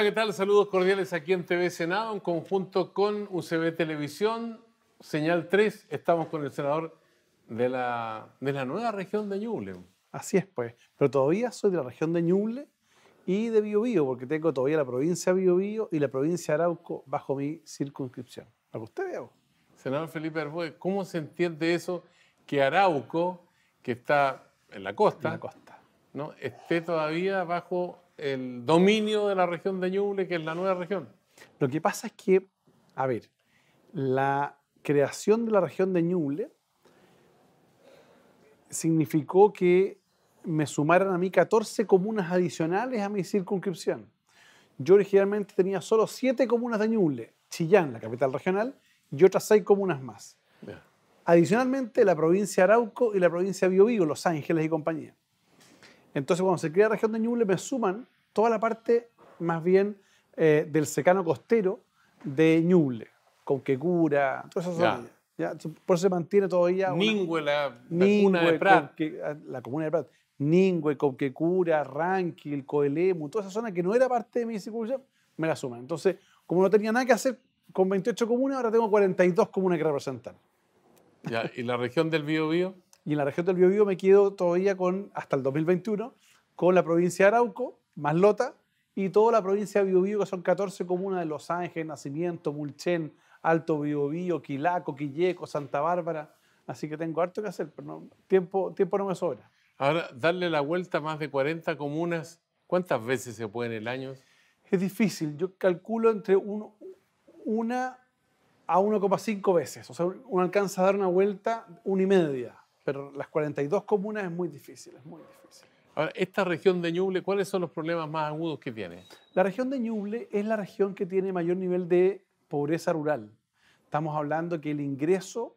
Hola, ¿qué tal? Saludos cordiales aquí en TV Senado, en conjunto con UCB Televisión, Señal 3. Estamos con el senador de la, de la nueva región de Ñuble. Así es, pues. Pero todavía soy de la región de Ñuble y de Biobío, porque tengo todavía la provincia de Biobío y la provincia de Arauco bajo mi circunscripción. a usted vea. Senador Felipe Arboe, ¿cómo se entiende eso que Arauco, que está en la costa, la costa. ¿no? esté todavía bajo el dominio de la región de Ñuble, que es la nueva región. Lo que pasa es que, a ver, la creación de la región de Ñuble significó que me sumaran a mí 14 comunas adicionales a mi circunscripción. Yo originalmente tenía solo 7 comunas de Ñuble, Chillán, la capital regional, y otras 6 comunas más. Adicionalmente, la provincia de Arauco y la provincia de Biobío, Los Ángeles y compañía. Entonces, cuando se crea la región de Ñuble, me suman toda la parte más bien eh, del secano costero de Ñuble, Conquecura, todas esas zonas. por eso se mantiene todavía. Ningüe, ah, la, comuna de Prat. la comuna de Prat. Ranquil, Coelemu, toda esa zona que no era parte de mi circunstancia, me la suman. Entonces, como no tenía nada que hacer con 28 comunas, ahora tengo 42 comunas que representar. ¿Y la región del Bío Bío? Y en la región del Biobío me quedo todavía con, hasta el 2021, con la provincia de Arauco, Maslota, y toda la provincia de Biobío, que son 14 comunas de Los Ángeles, Nacimiento, Mulchen, Alto Biobío, Quilaco, Quilleco, Santa Bárbara. Así que tengo harto que hacer, pero no, tiempo, tiempo no me sobra. Ahora, darle la vuelta a más de 40 comunas, ¿cuántas veces se puede en el año? Es difícil, yo calculo entre uno, una a 1,5 veces. O sea, uno alcanza a dar una vuelta una y media pero las 42 comunas es muy difícil, es muy difícil. Ahora, esta región de Ñuble, ¿cuáles son los problemas más agudos que tiene? La región de Ñuble es la región que tiene mayor nivel de pobreza rural. Estamos hablando que el ingreso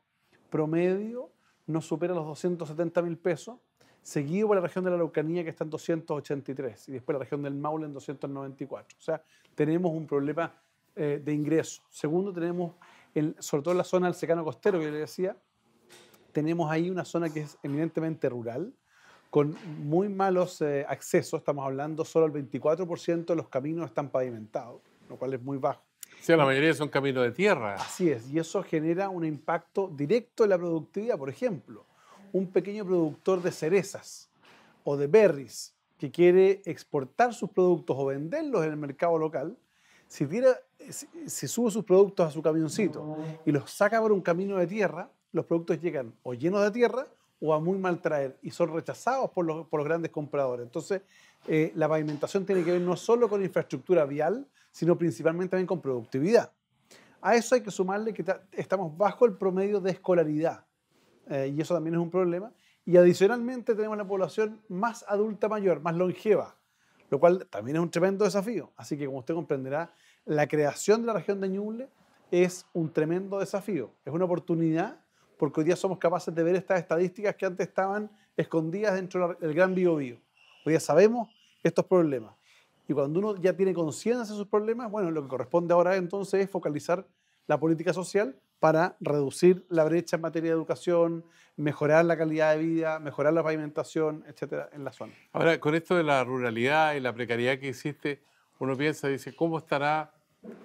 promedio no supera los 270 mil pesos, seguido por la región de la Araucanía que está en 283 y después la región del Maule en 294. O sea, tenemos un problema eh, de ingreso. Segundo, tenemos, el, sobre todo en la zona del secano costero que yo le decía, tenemos ahí una zona que es eminentemente rural, con muy malos eh, accesos, estamos hablando solo el 24% de los caminos están pavimentados, lo cual es muy bajo. O sea, la mayoría son caminos de tierra. Así es, y eso genera un impacto directo en la productividad. Por ejemplo, un pequeño productor de cerezas o de berries que quiere exportar sus productos o venderlos en el mercado local, si, si sube sus productos a su camioncito y los saca por un camino de tierra, los productos llegan o llenos de tierra o a muy mal traer y son rechazados por los, grandes compradores. Entonces, eh, la pavimentación tiene que ver no solo con infraestructura vial, sino principalmente también con productividad. A eso hay que sumarle que estamos bajo el promedio de escolaridad eh, y eso también es un problema. Y adicionalmente tenemos la población más adulta mayor, más longeva, lo cual también es un tremendo desafío. Así que como usted comprenderá, la creación de la región de Ñuble es un tremendo desafío, es una oportunidad porque hoy día somos capaces de ver estas estadísticas que antes estaban escondidas dentro del gran bio, Hoy día sabemos estos problemas. Y cuando uno ya tiene conciencia de sus problemas, bueno, lo que corresponde ahora entonces es focalizar la política social para reducir la brecha en materia de educación, mejorar la calidad de vida, mejorar la pavimentación, etcétera, en la zona. Ahora, con esto de la ruralidad y la precariedad que existe, uno piensa, dice, ¿cómo estará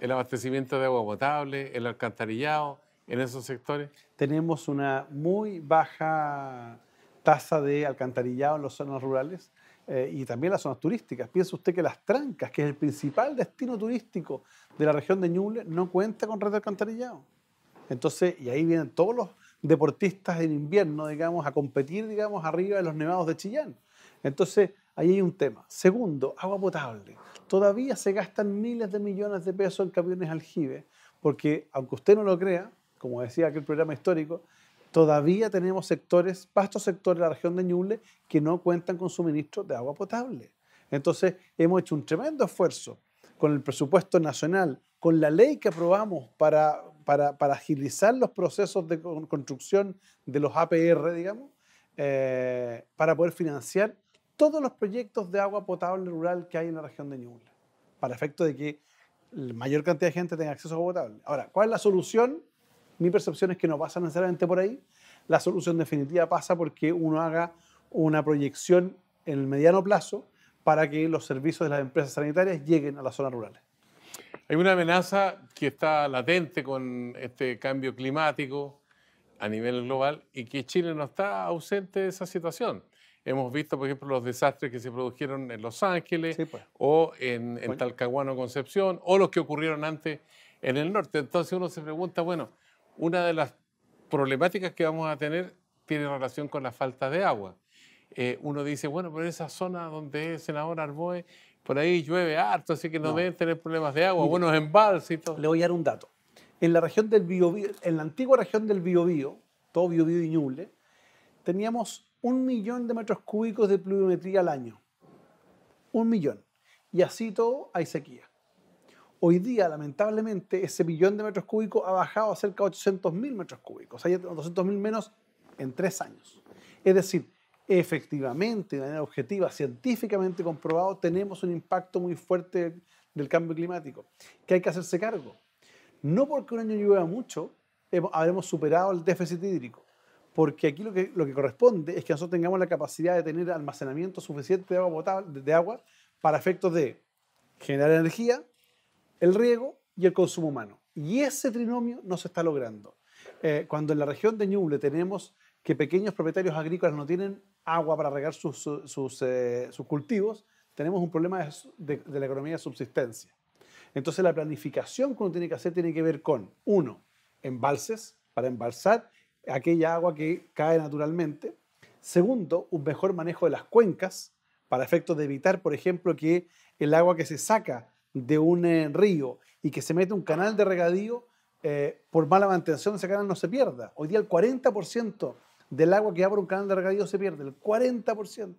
el abastecimiento de agua potable, el alcantarillado, en esos sectores? Tenemos una muy baja tasa de alcantarillado en las zonas rurales eh, y también las zonas turísticas. Piensa usted que Las Trancas, que es el principal destino turístico de la región de Ñuble, no cuenta con red de alcantarillado. Entonces, y ahí vienen todos los deportistas en invierno, digamos, a competir, digamos, arriba de los nevados de Chillán. Entonces, ahí hay un tema. Segundo, agua potable. Todavía se gastan miles de millones de pesos en camiones aljibe, porque aunque usted no lo crea, como decía aquel programa histórico, todavía tenemos sectores, vastos sectores de la región de Ñuble que no cuentan con suministro de agua potable. Entonces, hemos hecho un tremendo esfuerzo con el presupuesto nacional, con la ley que aprobamos para, para, agilizar los procesos de construcción de los APR, digamos, eh, para poder financiar todos los proyectos de agua potable rural que hay en la región de Ñuble, para efecto de que la mayor cantidad de gente tenga acceso a agua potable. Ahora, ¿cuál es la solución? mi percepción es que no pasa necesariamente por ahí. La solución definitiva pasa porque uno haga una proyección en el mediano plazo para que los servicios de las empresas sanitarias lleguen a las zonas rurales. Hay una amenaza que está latente con este cambio climático a nivel global y que Chile no está ausente de esa situación. Hemos visto, por ejemplo, los desastres que se produjeron en Los Ángeles pues. o en, Talcahuano, Concepción, o los que ocurrieron antes en el norte. Entonces uno se pregunta, bueno, una de las problemáticas que vamos a tener tiene relación con la falta de agua. Eh, uno dice, bueno, pero en esa zona donde es senador Arboe, por ahí llueve harto, así que no, deben tener problemas de agua, buenos embalses y todo. Le voy a dar un dato. En la región del en la antigua región del Biobío, todo Biobío y Ñuble, teníamos un millón de metros cúbicos de pluviometría al año. Un millón. Y así todo hay sequía. Hoy día, lamentablemente, ese billón de metros cúbicos ha bajado a cerca de 800 mil metros cúbicos, Hay sea, mil menos en tres años. Es decir, efectivamente, de manera objetiva, científicamente comprobado, tenemos un impacto muy fuerte del cambio climático, que hay que hacerse cargo. No porque un año llueva mucho, habremos superado el déficit hídrico, porque aquí lo que, lo que corresponde es que nosotros tengamos la capacidad de tener almacenamiento suficiente de agua potable, de agua para efectos de generar energía, el riego y el consumo humano. Y ese trinomio no se está logrando. Eh, cuando en la región de Ñuble tenemos que pequeños propietarios agrícolas no tienen agua para regar eh, sus, cultivos, tenemos un problema de, la economía de subsistencia. Entonces la planificación que uno tiene que hacer tiene que ver con, uno, embalses para embalsar aquella agua que cae naturalmente. Segundo, un mejor manejo de las cuencas para efectos de evitar, por ejemplo, que el agua que se saca de un eh, río y que se mete un canal de regadío, eh, por mala mantención ese canal no se pierda. Hoy día el 40% del agua que va por un canal de regadío se pierde, el 40%.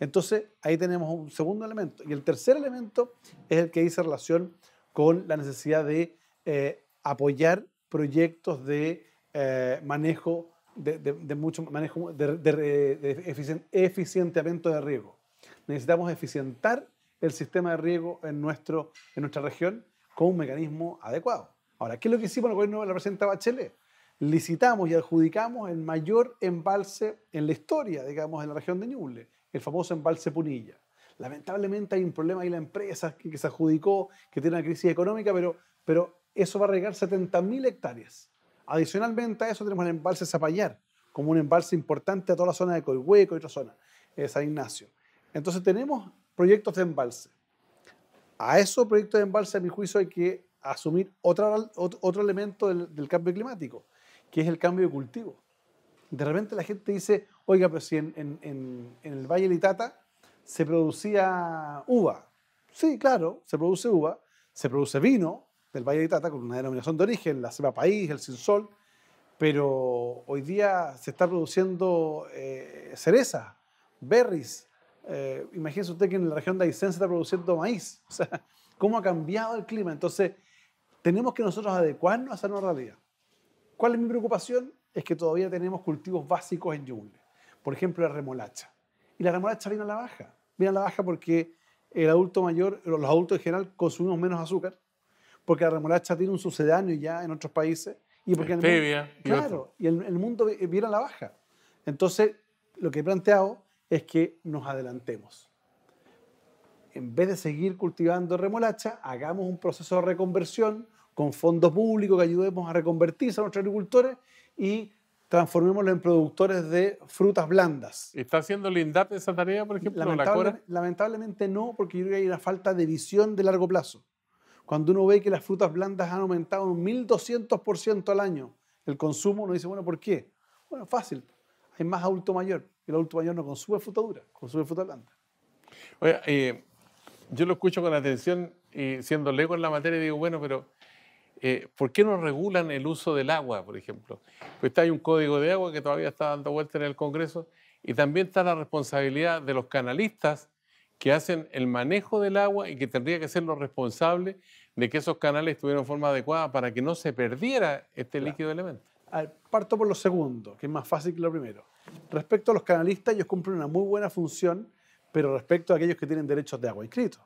Entonces ahí tenemos un segundo elemento. Y el tercer elemento es el que dice relación con la necesidad de eh, apoyar proyectos de manejo de, mucho manejo de, de eficientamiento de riesgo. Necesitamos eficientar el sistema de riego en, nuestro, en nuestra región con un mecanismo adecuado. Ahora, ¿qué es lo que hicimos el gobierno de la presidenta Bachelet? Licitamos y adjudicamos el mayor embalse en la historia, digamos, en la región de Ñuble, el famoso embalse Punilla. Lamentablemente hay un problema ahí la empresa que, se adjudicó, que tiene una crisis económica, pero, pero eso va a regar 70.000 hectáreas. Adicionalmente a eso tenemos el embalse Zapallar, como un embalse importante a toda la zona de Colhueco y otra zona, es eh, San Ignacio. Entonces tenemos proyectos de embalse. A esos proyectos de embalse, a mi juicio, hay que asumir otro elemento del, cambio climático, que es el cambio de cultivo. De repente la gente dice, oiga, pero si en, el Valle de Itata se producía uva. Sí, claro, se produce uva, se produce vino del Valle de Itata con una denominación de origen, la cepa país, el sinsol, pero hoy día se está produciendo eh, cereza, berries, eh, imagínese usted que en la región de Aysén se está produciendo maíz. O sea, ¿cómo ha cambiado el clima? Entonces, tenemos que nosotros adecuarnos a esa nueva realidad. ¿Cuál es mi preocupación? Es que todavía tenemos cultivos básicos en Yungle Por ejemplo, la remolacha. Y la remolacha viene a la baja. Viene a la baja porque el adulto mayor, los adultos en general, consumimos menos azúcar, porque la remolacha tiene un sucedáneo ya en otros países. Y porque claro, y el mundo viene a la baja. Entonces, lo que he planteado es que nos adelantemos. En vez de seguir cultivando remolacha, hagamos un proceso de reconversión con fondos públicos que ayudemos a reconvertirse a nuestros agricultores y transformémoslo en productores de frutas blandas. ¿Está haciendo linda esa tarea, por ejemplo? lamentablemente no, porque yo creo que hay una falta de visión de largo plazo. Cuando uno ve que las frutas blandas han aumentado un 1.200% al año el consumo, uno dice, bueno, ¿por qué? Bueno, fácil, hay más adulto mayor el adulto mayor no consume fruta dura, consume fruta blanda. Oye, eh, yo lo escucho con atención y siendo lego en la materia digo, bueno, pero eh, ¿por qué no regulan el uso del agua, por ejemplo? Pues está hay un código de agua que todavía está dando vuelta en el Congreso y también está la responsabilidad de los canalistas que hacen el manejo del agua y que tendría que ser los responsables de que esos canales estuvieran en forma adecuada para que no se perdiera este líquido elemento. parto por lo segundo, que es más fácil que lo primero. Respecto a los canalistas, ellos cumplen una muy buena función, pero respecto a aquellos que tienen derechos de agua inscritos.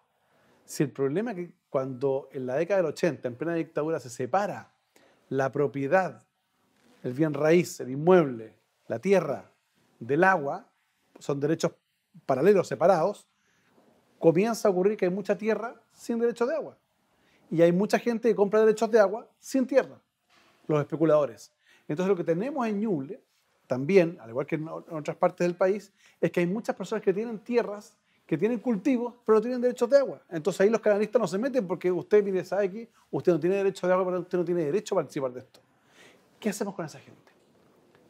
Si el problema es que cuando en la década del 80, en plena dictadura, se separa la propiedad, el bien raíz, el inmueble, la tierra, del agua, son derechos paralelos, separados, comienza a ocurrir que hay mucha tierra sin derechos de agua. Y hay mucha gente que compra derechos de agua sin tierra, los especuladores. Entonces lo que tenemos en Ñuble también, al igual que en otras partes del país, es que hay muchas personas que tienen tierras, que tienen cultivos, pero no tienen derechos de agua. Entonces ahí los canalistas no se meten porque usted, mide esa X, usted no tiene derecho de agua, pero usted no tiene derecho a participar de esto. ¿Qué hacemos con esa gente?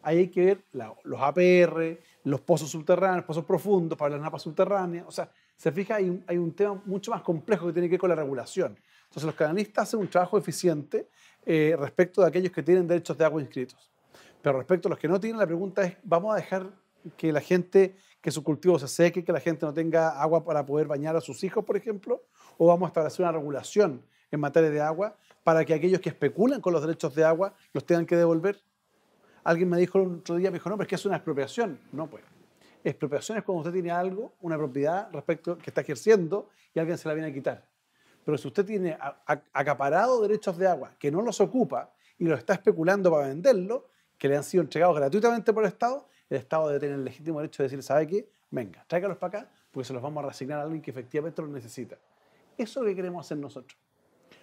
Ahí hay que ver los APR, los pozos subterráneos, pozos profundos para las napas subterráneas. O sea, se fija, hay un, tema mucho más complejo que tiene que ver con la regulación. Entonces los canalistas hacen un trabajo eficiente eh, respecto de aquellos que tienen derechos de agua inscritos. Pero respecto a los que no tienen, la pregunta es, ¿vamos a dejar que la gente, que su cultivo se seque, que la gente no tenga agua para poder bañar a sus hijos, por ejemplo? ¿O vamos a establecer una regulación en materia de agua para que aquellos que especulan con los derechos de agua los tengan que devolver? Alguien me dijo el otro día, me dijo, no, pero es que es una expropiación. No, pues. Expropiación es cuando usted tiene algo, una propiedad respecto que está ejerciendo y alguien se la viene a quitar. Pero si usted tiene acaparado derechos de agua que no los ocupa y los está especulando para venderlo, que le han sido entregados gratuitamente por el Estado, el Estado debe tener el legítimo derecho de decir, ¿sabe qué? Venga, tráigalos para acá porque se los vamos a resignar a alguien que efectivamente lo necesita. Eso es lo que queremos hacer nosotros.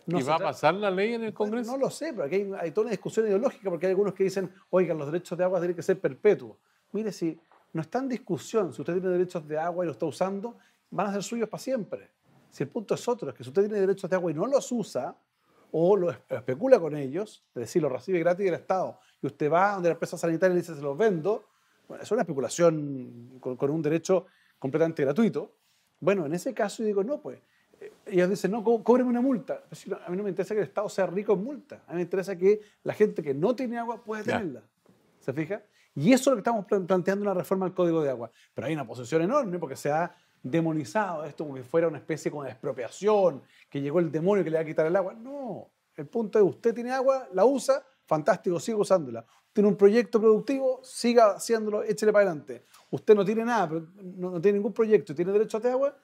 ¿Y va a pasar la ley en el Congreso? no lo sé, pero aquí hay, toda una discusión ideológica porque hay algunos que dicen, oigan, los derechos de agua tienen que ser perpetuos. Mire, si no está en discusión, si usted tiene derechos de agua y lo está usando, van a ser suyos para siempre. Si el punto es otro, es que si usted tiene derechos de agua y no los usa, o lo especula con ellos, es decir, lo recibe gratis del Estado, y usted va donde la empresa sanitaria y dice se los vendo, bueno, es una especulación con, un derecho completamente gratuito. Bueno, en ese caso yo digo, no, pues. Eh, ellos dicen, no, una multa. Pues a mí no me interesa que el Estado sea rico en multa. A mí me interesa que la gente que no tiene agua pueda tenerla. ¿Se fija? Y eso es lo que estamos planteando una reforma al Código de Agua. Pero hay una posición enorme porque se ha demonizado esto como si fuera una especie como de expropiación, que llegó el demonio que le va a quitar el agua. No, el punto es usted tiene agua, la usa, fantástico, siga usándola. Tiene un proyecto productivo, siga haciéndolo, échele para adelante. Usted no tiene nada, no, tiene ningún proyecto, tiene derecho a agua,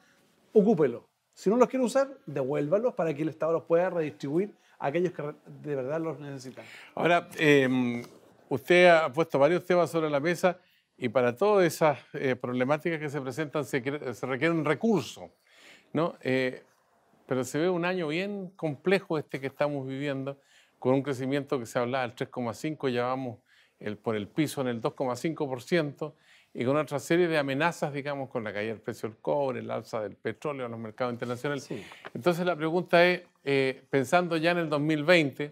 ocúpelo. Si no los quiere usar, devuélvalos para que el Estado los pueda redistribuir a aquellos que de verdad los necesitan. Ahora, em, usted ha puesto varios temas sobre la mesa y para todas esas eh, problemáticas que se presentan se, requiere un recurso, ¿no? Eh, pero se ve un año bien complejo este que estamos viviendo con un crecimiento que se hablaba del 3,5, ya vamos por el piso en el 2,5% y con otra serie de amenazas, digamos, con la caída del precio del cobre, el alza del petróleo en los mercados internacionales. Entonces la pregunta es, eh, pensando ya en el 2020,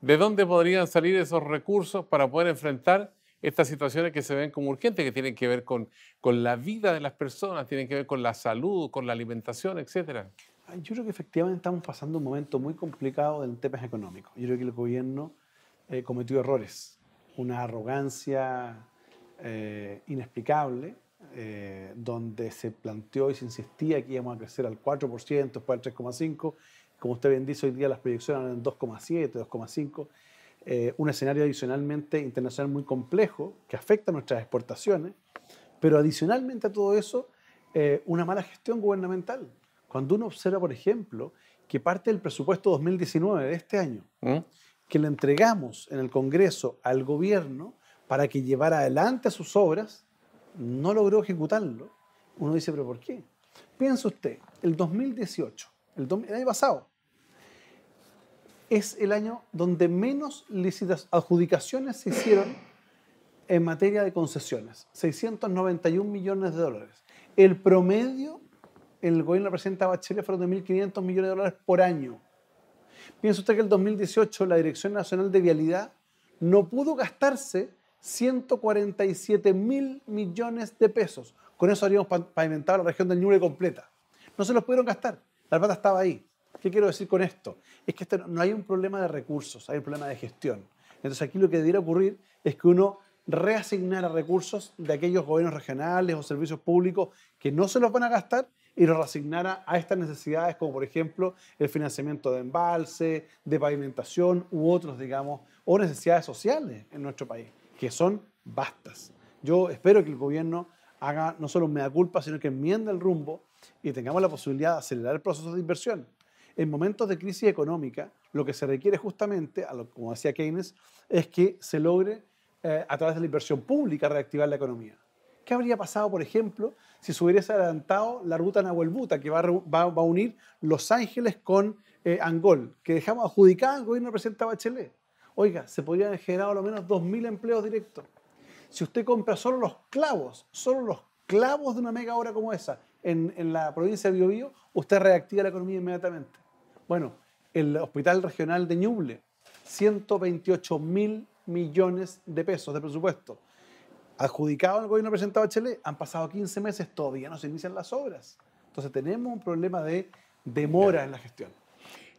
¿de dónde podrían salir esos recursos para poder enfrentar estas situaciones que se ven como urgentes, que tienen que ver con, con la vida de las personas, tienen que ver con la salud, con la alimentación, etcétera? Yo creo que efectivamente estamos pasando un momento muy complicado en temas económicos. Yo creo que el gobierno eh, cometió errores, una arrogancia eh, inexplicable, eh, donde se planteó y se insistía que íbamos a crecer al 4%, después al 3,5%. Como usted bien dice, hoy día las proyecciones eran 2,7, 2,5. un escenario adicionalmente internacional muy complejo que afecta a nuestras exportaciones, pero adicionalmente a todo eso, una mala gestión gubernamental cuando uno observa, por ejemplo, que parte del presupuesto 2019 de este año, ¿Mm? que le entregamos en el Congreso al gobierno para que llevara adelante sus obras, no logró ejecutarlo. Uno dice, pero ¿por qué? Piensa usted, el 2018, el, año pasado, es el año donde menos lícitas adjudicaciones se hicieron en materia de concesiones, 691 millones de dólares. El promedio el gobierno presenta a Bachelet fueron 1.500 millones de dólares por año. Piensa usted que el 2018 la Dirección Nacional de Vialidad no pudo gastarse 147 mil millones de pesos. Con eso habríamos pavimentado la región del Ñuble completa. No se los pudieron gastar. La plata estaba ahí. ¿Qué quiero decir con esto? Es que este no hay un problema de recursos, hay un problema de gestión. Entonces aquí lo que debería ocurrir es que uno reasignara recursos de aquellos gobiernos regionales o servicios públicos que no se los van a gastar y lo reasignara a estas necesidades, como por ejemplo el financiamiento de embalse, de pavimentación u otros, digamos, o necesidades sociales en nuestro país, que son vastas. Yo espero que el gobierno haga no solo un mea culpa, sino que enmienda el rumbo y tengamos la posibilidad de acelerar el proceso de inversión. En momentos de crisis económica, lo que se requiere justamente, como decía Keynes, es que se logre eh, a través de la inversión pública reactivar la economía. ¿Qué habría pasado, por ejemplo, si se hubiese adelantado la ruta Nahuelbuta, que va, a unir Los Ángeles con eh, Angol, que dejamos adjudicada al gobierno del presidente Bachelet? Oiga, se podrían haber generado lo menos 2.000 empleos directos. Si usted compra solo los clavos, solo los clavos de una mega obra como esa en, la provincia de Biobío, usted reactiva la economía inmediatamente. Bueno, el Hospital Regional de Ñuble, 128.000 millones de pesos de presupuesto. Adjudicado el gobierno presentado a Chile, han pasado 15 meses, todavía no se inician las obras. Entonces tenemos un problema de demora en la gestión.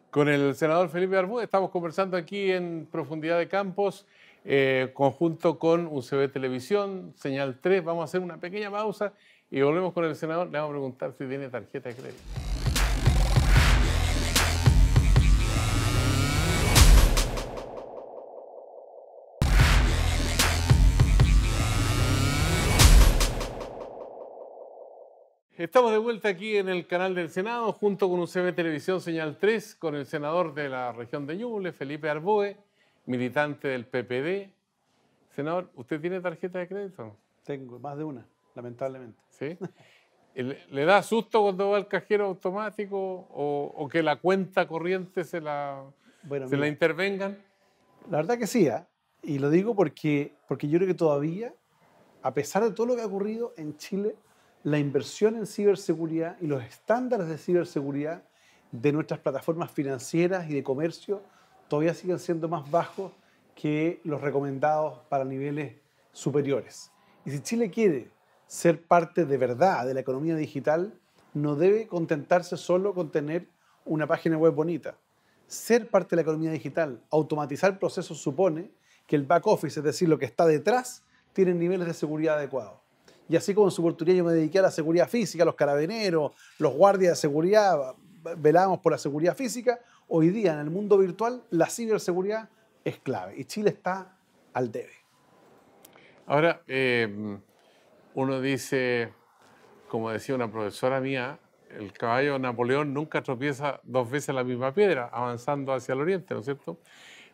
Con el senador Felipe Arbú estamos conversando aquí en Profundidad de Campos, eh, conjunto con UCB Televisión, Señal 3. Vamos a hacer una pequeña pausa y volvemos con el senador. Le vamos a preguntar si tiene tarjeta de crédito. Estamos de vuelta aquí en el canal del Senado, junto con UCB Televisión Señal 3, con el senador de la región de Ñuble, Felipe Arboe, militante del PPD. Senador, ¿usted tiene tarjeta de crédito? Tengo, más de una, lamentablemente. ¿Sí? ¿Le da susto cuando va al cajero automático o, que la cuenta corriente se la, se la intervengan? La verdad que sí, ¿ah? y lo digo porque, porque yo creo que todavía, a pesar de todo lo que ha ocurrido en Chile, la inversión en ciberseguridad y los estándares de ciberseguridad de nuestras plataformas financieras y de comercio todavía siguen siendo más bajos que los recomendados para niveles superiores. Y si Chile quiere ser parte de verdad de la economía digital, no debe contentarse solo con tener una página web bonita. Ser parte de la economía digital, automatizar procesos supone que el back office, es decir, lo que está detrás, tiene niveles de seguridad adecuados. Y así como en su oportunidad yo me dediqué a la seguridad física, los carabineros, los guardias de seguridad, velábamos por la seguridad física, hoy día en el mundo virtual la ciberseguridad es clave y Chile está al debe. Ahora, eh, uno dice, como decía una profesora mía, el caballo Napoleón nunca tropieza dos veces la misma piedra, avanzando hacia el oriente, ¿no es cierto?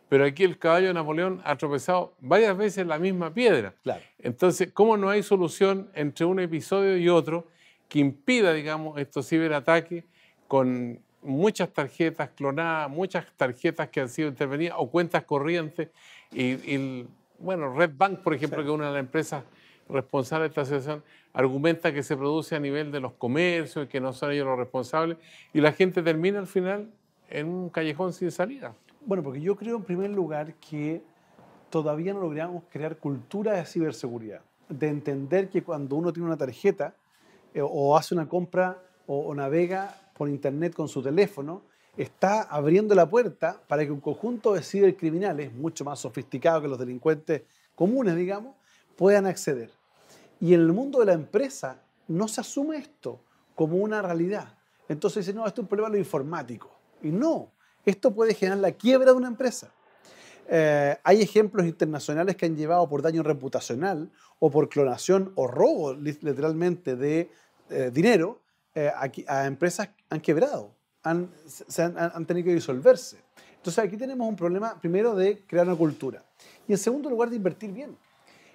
Pero aquí el caballo de Napoleón ha tropezado varias veces la misma piedra. Entonces, ¿cómo no hay solución entre un episodio y otro que impida, digamos, estos ciberataques con muchas tarjetas clonadas, muchas tarjetas que han sido intervenidas o cuentas corrientes? Y, bueno, Red Bank, por ejemplo, que es una de las empresas responsables de esta asociación argumenta que se produce a nivel de los comercios y que no son ellos los responsables y la gente termina al final en un callejón sin salida. Bueno, porque yo creo en primer lugar que todavía no logramos crear cultura de ciberseguridad, de entender que cuando uno tiene una tarjeta eh, o hace una compra o, navega por internet con su teléfono, está abriendo la puerta para que un conjunto de cibercriminales, mucho más sofisticados que los delincuentes comunes, digamos, puedan acceder. Y en el mundo de la empresa no se asume esto como una realidad. Entonces dicen, no, esto es un problema de lo informático. Y no, esto puede generar la quiebra de una empresa. Eh, hay ejemplos internacionales que han llevado por daño reputacional o por clonación o robo literalmente de eh, dinero eh, a, empresas que han quebrado, han, han tenido que disolverse. Entonces aquí tenemos un problema primero de crear una cultura y en segundo lugar de invertir bien.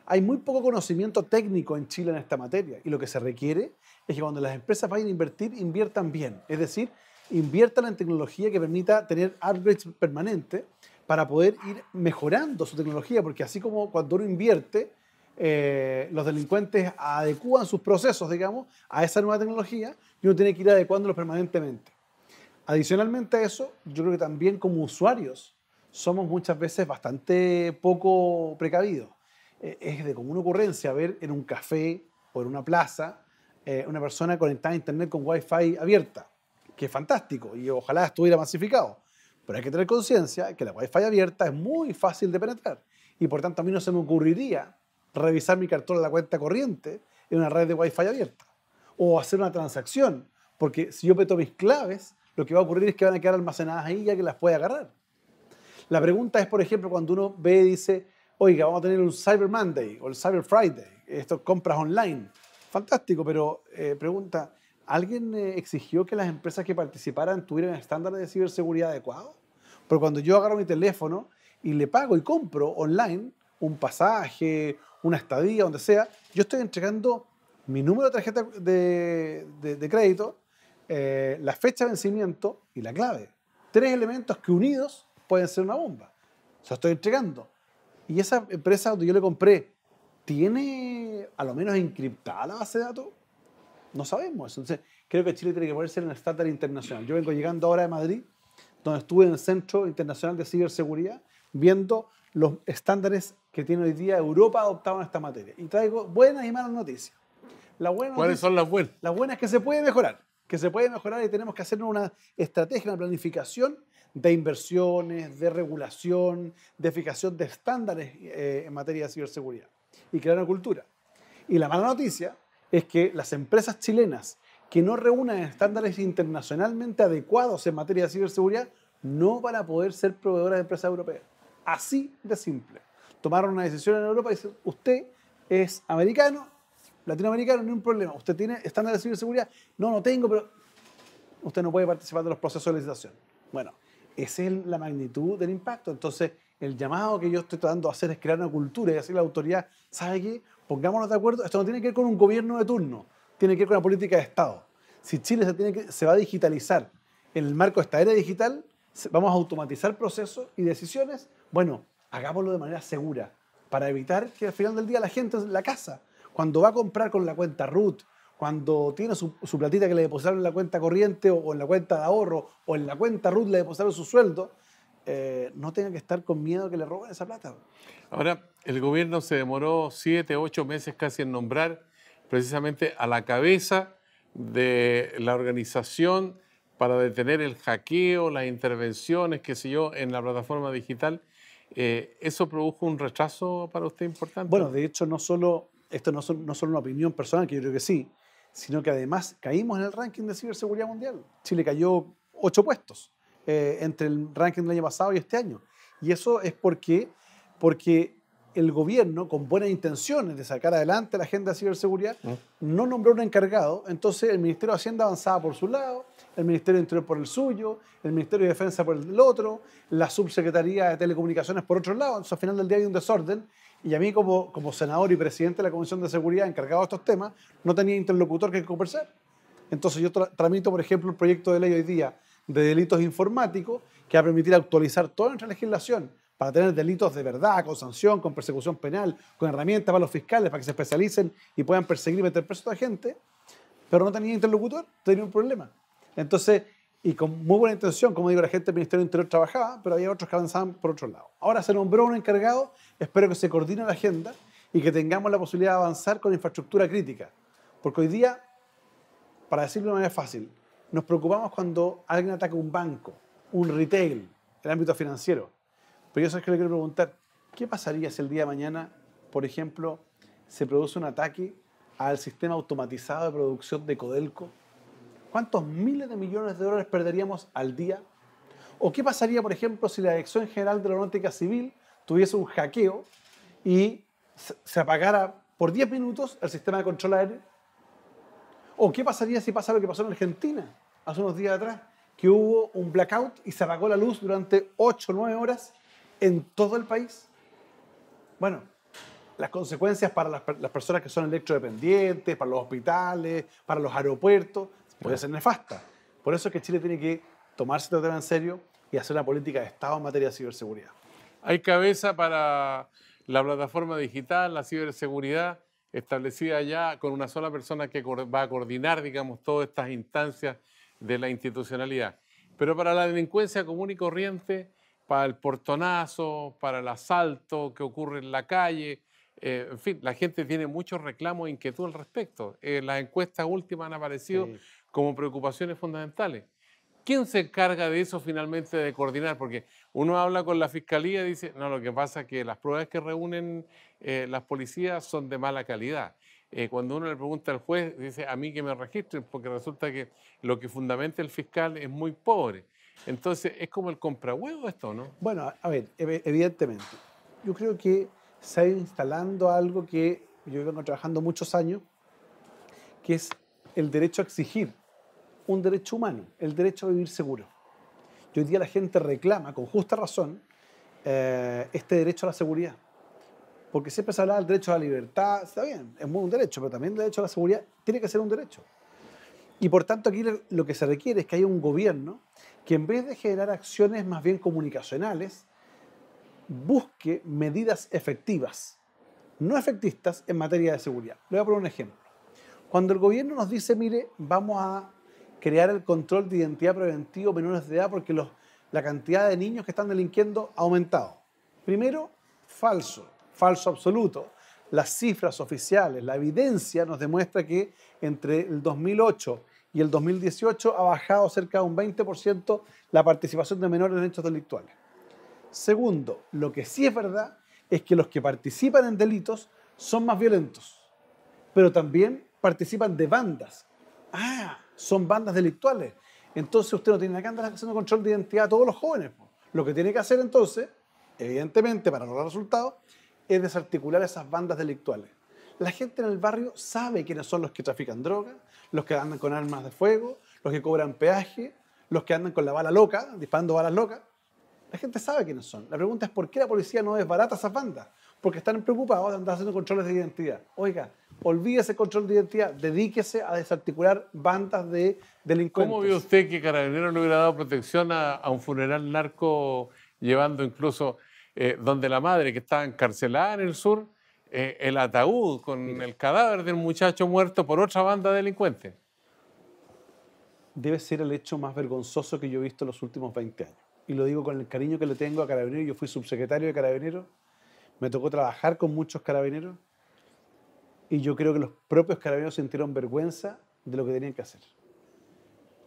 Hay muy poco conocimiento técnico en Chile en esta materia y lo que se requiere es que cuando las empresas vayan a invertir, inviertan bien. Es decir, inviertan en tecnología que permita tener upgrades permanentes para poder ir mejorando su tecnología, porque así como cuando uno invierte, eh, los delincuentes adecúan sus procesos, digamos, a esa nueva tecnología y uno tiene que ir adecuándolos permanentemente. Adicionalmente a eso, yo creo que también como usuarios somos muchas veces bastante poco precavidos. Eh, es de común ocurrencia ver en un café o en una plaza eh, una persona conectada a Internet con wifi fi abierta que es fantástico y ojalá estuviera masificado. Pero hay que tener conciencia que la Wi-Fi abierta es muy fácil de penetrar y por tanto a mí no se me ocurriría revisar mi cartón de la cuenta corriente en una red de Wi-Fi abierta o hacer una transacción, porque si yo meto mis claves, lo que va a ocurrir es que van a quedar almacenadas ahí ya que las puede agarrar. La pregunta es, por ejemplo, cuando uno ve y dice, oiga, vamos a tener un Cyber Monday o el Cyber Friday, esto compras online. Fantástico, pero eh, pregunta, ¿alguien eh, exigió que las empresas que participaran tuvieran estándares de ciberseguridad adecuados? Porque cuando yo agarro mi teléfono y le pago y compro online un pasaje, una estadía, donde sea, yo estoy entregando mi número de tarjeta de, crédito, eh, la fecha de vencimiento y la clave. Tres elementos que unidos pueden ser una bomba. O estoy entregando. Y esa empresa donde yo le compré, ¿tiene a lo menos encriptada la base de datos? No sabemos Entonces, creo que Chile tiene que ponerse en el estándar internacional. Yo vengo llegando ahora de Madrid, donde estuve en el Centro Internacional de Ciberseguridad, viendo los estándares que tiene hoy día Europa adoptado en esta materia. Y traigo buenas y malas noticias. La buena ¿Cuáles son las buenas? Las buenas es que se puede mejorar, que se puede mejorar y tenemos que hacer una estrategia, una planificación de inversiones, de regulación, de fijación de estándares eh, en materia de ciberseguridad y crear una cultura. Y la mala noticia es que las empresas chilenas que no reúnan estándares internacionalmente adecuados en materia de ciberseguridad no van a poder ser proveedoras de empresas europeas. Así de simple. Tomaron una decisión en Europa y dicen, usted es americano, latinoamericano, no un problema. ¿Usted tiene estándares de ciberseguridad? No, no tengo, pero usted no puede participar de los procesos de licitación. Bueno, esa es la magnitud del impacto. Entonces, el llamado que yo estoy tratando de hacer es crear una cultura y hacer la autoridad sabe qué?, pongámonos de acuerdo, esto no tiene que ver con un gobierno de turno, tiene que ver con una política de Estado. Si Chile se, tiene que, se va a digitalizar en el marco de esta era digital, vamos a automatizar procesos y decisiones, bueno, hagámoslo de manera segura para evitar que al final del día la gente en la casa, cuando va a comprar con la cuenta RUT, cuando tiene su, su platita que le depositaron en la cuenta corriente o, o, en la cuenta de ahorro o en la cuenta RUT le depositaron su sueldo, eh, no tenga que estar con miedo que le roben esa plata. Ahora, el gobierno se demoró siete, ocho meses casi en nombrar precisamente a la cabeza de la organización para detener el hackeo, las intervenciones, qué sé yo, en la plataforma digital. Eh, ¿Eso produjo un retraso para usted importante? Bueno, de hecho, no solo, esto no, es solo una opinión personal, que yo creo que sí, sino que además caímos en el ranking de ciberseguridad mundial. Chile cayó ocho puestos. Eh, entre el ranking del año pasado y este año. Y eso es porque, porque el gobierno, con buenas intenciones de sacar adelante la agenda de ciberseguridad, mm. no nombró un encargado. Entonces el Ministerio de Hacienda avanzaba por su lado, el Ministerio de Interior por el suyo, el Ministerio de Defensa por el otro, la Subsecretaría de Telecomunicaciones por otro lado. Entonces al final del día hay un desorden. Y a mí como, como senador y presidente de la Comisión de Seguridad encargado de estos temas, no tenía interlocutor que conversar. Entonces yo tramito, por ejemplo, el proyecto de ley hoy día de delitos informáticos que va a permitir actualizar toda nuestra legislación para tener delitos de verdad, con sanción, con persecución penal, con herramientas para los fiscales, para que se especialicen y puedan perseguir y meter preso a gente, pero no tenía interlocutor, tenía un problema. Entonces, y con muy buena intención, como digo, la gente del Ministerio del Interior trabajaba, pero había otros que avanzaban por otro lado. Ahora se nombró un encargado, espero que se coordine la agenda y que tengamos la posibilidad de avanzar con infraestructura crítica, porque hoy día, para decirlo de manera fácil, nos preocupamos cuando alguien ataca un banco, un retail, el ámbito financiero. Pero yo eso que le quiero preguntar, ¿qué pasaría si el día de mañana, por ejemplo, se produce un ataque al sistema automatizado de producción de Codelco? ¿Cuántos miles de millones de dólares perderíamos al día? ¿O qué pasaría, por ejemplo, si la Dirección General de la Aeronáutica Civil tuviese un hackeo y se apagara por 10 minutos el sistema de control aéreo? ¿O qué pasaría si pasa lo que pasó en Argentina hace unos días atrás? Que hubo un blackout y se apagó la luz durante 8 o 9 horas en todo el país. Bueno, las consecuencias para las, personas que son electrodependientes, para los hospitales, para los aeropuertos, puede ser nefasta. Por eso es que Chile tiene que tomarse este tema en serio y hacer una política de Estado en materia de ciberseguridad. Hay cabeza para la plataforma digital, la ciberseguridad establecida ya con una sola persona que va a coordinar, digamos, todas estas instancias de la institucionalidad. Pero para la delincuencia común y corriente, para el portonazo, para el asalto que ocurre en la calle, eh, en fin, la gente tiene muchos reclamos e inquietud al respecto. Eh, las encuestas últimas han aparecido como preocupaciones fundamentales. ¿Quién se encarga de eso finalmente de coordinar? Porque uno habla con la fiscalía y dice, no, lo que pasa es que las pruebas que reúnen eh, las policías son de mala calidad. Eh, cuando uno le pregunta al juez, dice, a mí que me registren, porque resulta que lo que fundamenta el fiscal es muy pobre. Entonces, es como el comprahuevo esto, ¿no? Bueno, a ver, evidentemente. Yo creo que se ha ido instalando algo que yo vengo trabajando muchos años, que es el derecho a exigir, un derecho humano, el derecho a vivir seguro. Y hoy día la gente reclama, con justa razón, eh, este derecho a la seguridad. Porque siempre se habla del derecho a la libertad, está bien, es un derecho, pero también el derecho a la seguridad tiene que ser un derecho. Y por tanto aquí lo que se requiere es que haya un gobierno que en vez de generar acciones más bien comunicacionales, busque medidas efectivas, no efectistas en materia de seguridad. Le voy a poner un ejemplo. Cuando el gobierno nos dice, mire, vamos a crear el control de identidad preventivo menores de edad porque los, la cantidad de niños que están delinquiendo ha aumentado. Primero, falso, falso absoluto. Las cifras oficiales, la evidencia nos demuestra que entre el 2008 y el 2018 ha bajado cerca de un 20% la participación de menores en hechos delictuales. Segundo, lo que sí es verdad es que los que participan en delitos son más violentos, pero también participan de bandas. Ah, son bandas delictuales. Entonces usted no tiene que andar haciendo control de identidad a todos los jóvenes. Lo que tiene que hacer entonces, evidentemente, para lograr resultados, es desarticular esas bandas delictuales. La gente en el barrio sabe quiénes son los que trafican drogas, los que andan con armas de fuego, los que cobran peaje, los que andan con la bala loca, disparando balas locas. La gente sabe quiénes son. La pregunta es por qué la policía no desbarata esas bandas porque están preocupados de andar haciendo controles de identidad. Oiga, olvídese el control de identidad, dedíquese a desarticular bandas de delincuentes. ¿Cómo vio usted que carabinero no hubiera dado protección a, un funeral narco llevando incluso eh, donde la madre que estaba encarcelada en el sur, eh, el ataúd con el cadáver del muchacho muerto por otra banda de delincuentes? Debe ser el hecho más vergonzoso que yo he visto en los últimos 20 años. Y lo digo con el cariño que le tengo a carabinero. Yo fui subsecretario de carabinero. Me tocó trabajar con muchos carabineros y yo creo que los propios carabineros sintieron vergüenza de lo que tenían que hacer.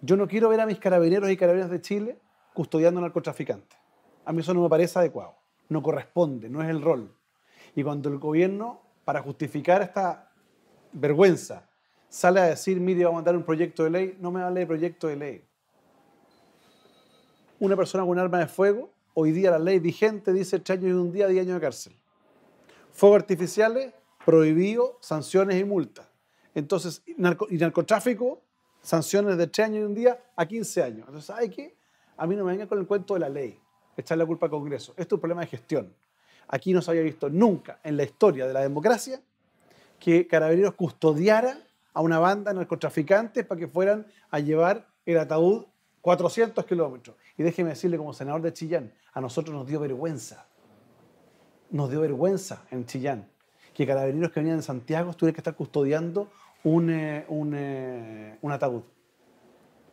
Yo no quiero ver a mis carabineros y carabineras de Chile custodiando narcotraficantes. A mí eso no me parece adecuado. No corresponde, no es el rol. Y cuando el gobierno, para justificar esta vergüenza, sale a decir, mire, vamos a mandar un proyecto de ley, no me hable de proyecto de ley. Una persona con un arma de fuego, hoy día la ley vigente dice tres años y un día, diez años de cárcel fuegos artificiales, prohibido, sanciones y multas. Entonces, y narcotráfico, sanciones de 3 años y un día a 15 años. Entonces, hay A mí no me venga con el cuento de la ley, echar la culpa al Congreso. Esto es un problema de gestión. Aquí no se había visto nunca en la historia de la democracia que Carabineros custodiara a una banda de narcotraficantes para que fueran a llevar el ataúd 400 kilómetros. Y déjeme decirle como senador de Chillán, a nosotros nos dio vergüenza nos dio vergüenza en Chillán, que carabineros que venían de Santiago tuvieran que estar custodiando un, eh, eh, ataúd.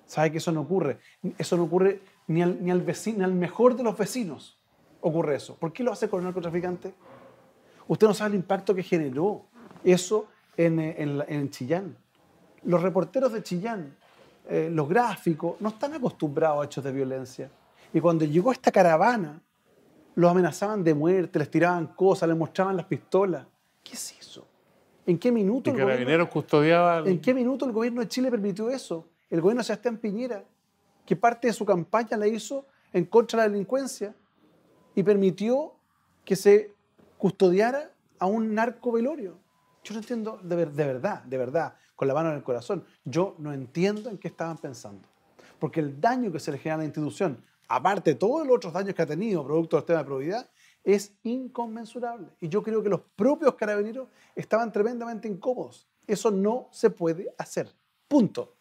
¿Sabe que eso no ocurre? Eso no ocurre ni al, ni al vecino, al mejor de los vecinos ocurre eso. ¿Por qué lo hace con el narcotraficante? Usted no sabe el impacto que generó eso en, eh, Chillán. Los reporteros de Chillán, los gráficos, no están acostumbrados a hechos de violencia. Y cuando llegó esta caravana los amenazaban de muerte, les tiraban cosas, les mostraban las pistolas. ¿Qué es eso? ¿En qué minuto el gobierno, ¿En qué minuto el gobierno de Chile permitió eso? El gobierno de Sebastián Piñera, que parte de su campaña la hizo en contra de la delincuencia y permitió que se custodiara a un narco velorio. Yo no entiendo, de, de, verdad, de verdad, con la mano en el corazón, yo no entiendo en qué estaban pensando. Porque el daño que se le genera a la institución aparte de todos los otros daños que ha tenido producto del tema de probidad, es inconmensurable. Y yo creo que los propios carabineros estaban tremendamente incómodos. Eso no se puede hacer. Punto.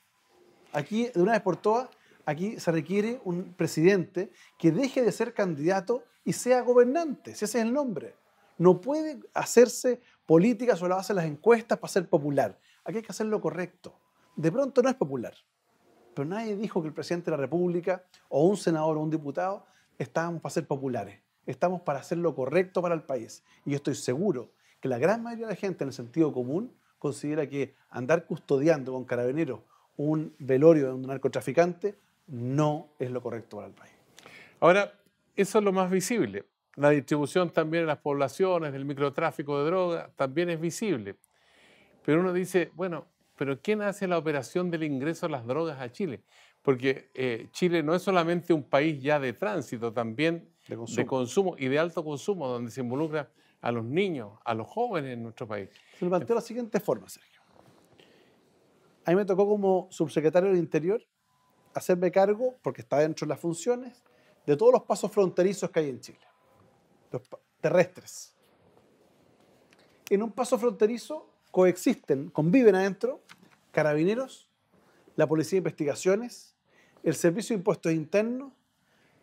Aquí, de una vez por todas, aquí se requiere un presidente que deje de ser candidato y sea gobernante, si ese es el nombre. No puede hacerse política sobre la base de las encuestas para ser popular. Aquí hay que hacer lo correcto. De pronto no es popular. Pero nadie dijo que el presidente de la República o un senador o un diputado estábamos para ser populares, estamos para hacer lo correcto para el país. Y estoy seguro que la gran mayoría de la gente en el sentido común considera que andar custodiando con carabineros un velorio de un narcotraficante no es lo correcto para el país. Ahora, eso es lo más visible. La distribución también en las poblaciones, del microtráfico de droga también es visible. Pero uno dice, bueno, pero ¿quién hace la operación del ingreso de las drogas a Chile? Porque eh, Chile no es solamente un país ya de tránsito, también de consumo. y de alto consumo, donde se involucra a los niños, a los jóvenes en nuestro país. Se lo planteo de la siguiente forma, Sergio. A mí me tocó como subsecretario del Interior hacerme cargo, porque está dentro de las funciones, de todos los pasos fronterizos que hay en Chile, los terrestres. En un paso fronterizo coexisten, conviven adentro carabineros, la Policía de Investigaciones, el Servicio de Impuestos Internos,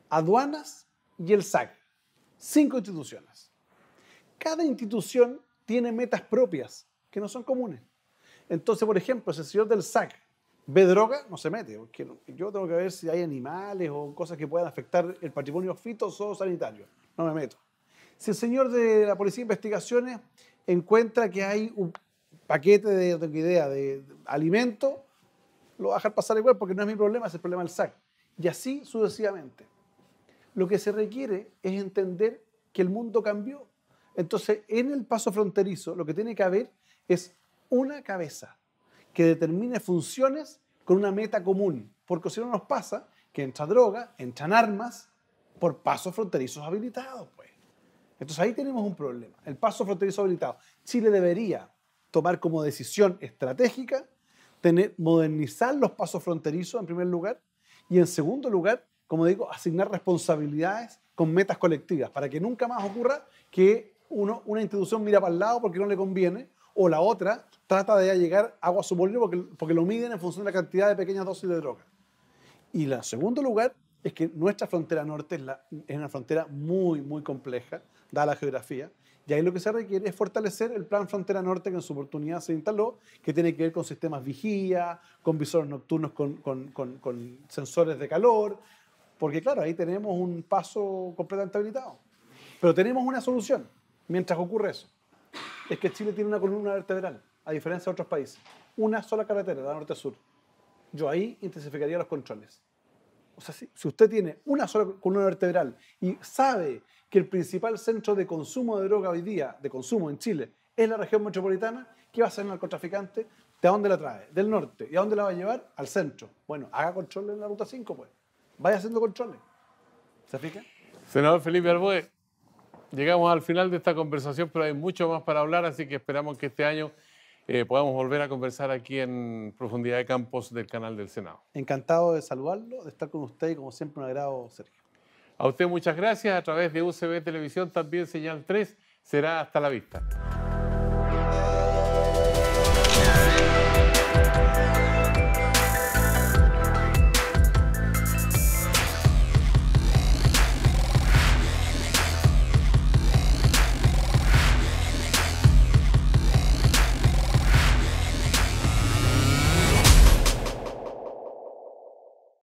aduanas y el SAC. Cinco instituciones. Cada institución tiene metas propias que no son comunes. Entonces, por ejemplo, si el señor del SAC ve droga, no se mete, porque yo tengo que ver si hay animales o cosas que puedan afectar el patrimonio sanitario. No me meto. Si el señor de la Policía de Investigaciones encuentra que hay paquete de, idea, de, alimento, lo voy a dejar pasar igual porque no es mi problema, es el problema del SAC. Y así sucesivamente. Lo que se requiere es entender que el mundo cambió. Entonces, en el paso fronterizo, lo que tiene que haber es una cabeza que determine funciones con una meta común. Porque si no nos pasa que entra droga, entran armas por pasos fronterizos habilitados. Pues. Entonces ahí tenemos un problema, el paso fronterizo habilitado. Chile debería tomar como decisión estratégica, tener, modernizar los pasos fronterizos en primer lugar y en segundo lugar, como digo, asignar responsabilidades con metas colectivas para que nunca más ocurra que una institución mira para el lado porque no le conviene o la otra trata de llegar agua a su bolígrafo porque, porque lo miden en función de la cantidad de pequeñas dosis de droga. Y en segundo lugar es que nuestra frontera norte es, la, es una frontera muy, muy compleja, dada la geografía, y ahí lo que se requiere es fortalecer el plan Frontera Norte que en su oportunidad se instaló, que tiene que ver con sistemas vigía, con visores nocturnos, con, sensores de calor, porque claro, ahí tenemos un paso completamente habilitado. Pero tenemos una solución mientras ocurre eso. Es que Chile tiene una columna vertebral, a diferencia de otros países. Una sola carretera, la norte-sur. a Yo ahí intensificaría los controles. O sea, si, usted tiene una sola columna vertebral y sabe que el principal centro de consumo de droga hoy día, de consumo en Chile, es la región metropolitana, ¿qué va a hacer el narcotraficante? ¿De dónde la trae? Del norte. ¿Y a dónde la va a llevar? Al centro. Bueno, haga controles en la ruta 5, pues. Vaya haciendo controles. ¿Se aplica? Senador Felipe Arbue, llegamos al final de esta conversación, pero hay mucho más para hablar, así que esperamos que este año eh, podamos volver a conversar aquí en Profundidad de Campos del canal del Senado. Encantado de saludarlo, de estar con usted y como siempre un agrado, Sergio. A usted muchas gracias. A través de UCB Televisión, también Señal 3, será hasta la vista.